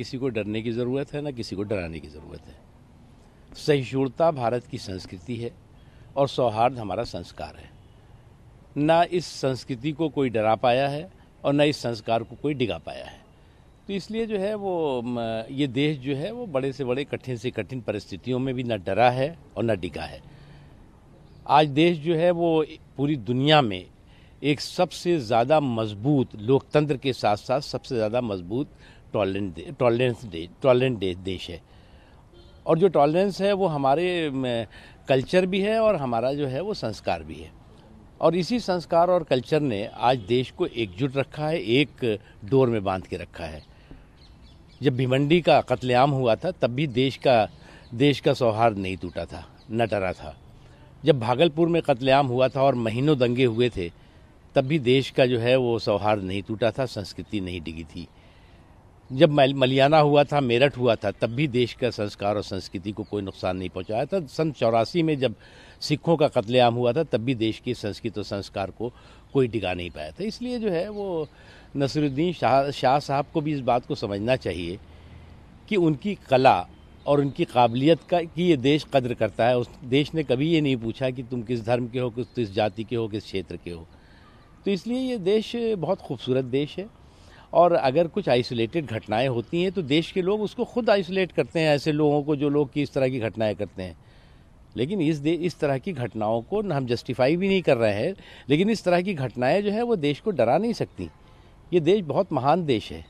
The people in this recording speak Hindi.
किसी को डरने की ज़रूरत है ना किसी को डराने की ज़रूरत है सहिष्णुता भारत की संस्कृति है और सौहार्द हमारा संस्कार है ना इस संस्कृति को कोई डरा पाया है और ना इस संस्कार को कोई डिगा पाया है तो इसलिए जो है वो ये देश जो है वो बड़े से बड़े कठिन से कठिन परिस्थितियों में भी ना डरा है और ना डिगा है आज देश जो है वो पूरी दुनिया में एक सबसे ज़्यादा मजबूत लोकतंत्र के साथ साथ सबसे ज़्यादा मजबूत टॉलरेंस टॉलरेंस दे टॉलरेंट देश है और जो टॉलरेंस है वो हमारे कल्चर भी है और हमारा जो है वो संस्कार भी है और इसी संस्कार और कल्चर ने आज देश को एकजुट रखा है एक डोर में बांध के रखा है जब भिमंडी का कत्लेआम हुआ था तब भी देश का देश का सौहार्द नहीं टूटा था न डरा था जब भागलपुर में कत्लेआम हुआ था और महीनों दंगे हुए थे तब भी देश का जो है वो सौहार्द नहीं टूटा था संस्कृति नहीं डिगी थी जब मलियाना हुआ था मेरठ हुआ था तब भी देश का संस्कार और संस्कृति को कोई नुकसान नहीं पहुंचाया था सन चौरासी में जब सिखों का कत्लेआम हुआ था तब भी देश की संस्कृति और संस्कार को कोई डिगा नहीं पाया था इसलिए जो है वो नसरुद्दीन शाह शाह साहब को भी इस बात को समझना चाहिए कि उनकी कला और उनकी काबिलियत का कि ये देश कद्र करता है उस देश ने कभी ये नहीं पूछा कि तुम किस धर्म के हो किस किस जाति के हो किस क्षेत्र के हो तो इसलिए ये देश बहुत खूबसूरत देश है और अगर कुछ आइसोलेटेड घटनाएं होती हैं तो देश के लोग उसको खुद आइसोलेट करते हैं ऐसे लोगों को जो लोग की इस तरह की घटनाएं करते हैं लेकिन इस दे इस तरह की घटनाओं को हम जस्टिफाई भी नहीं कर रहे हैं लेकिन इस तरह की घटनाएं जो है वो देश को डरा नहीं सकती ये देश बहुत महान देश है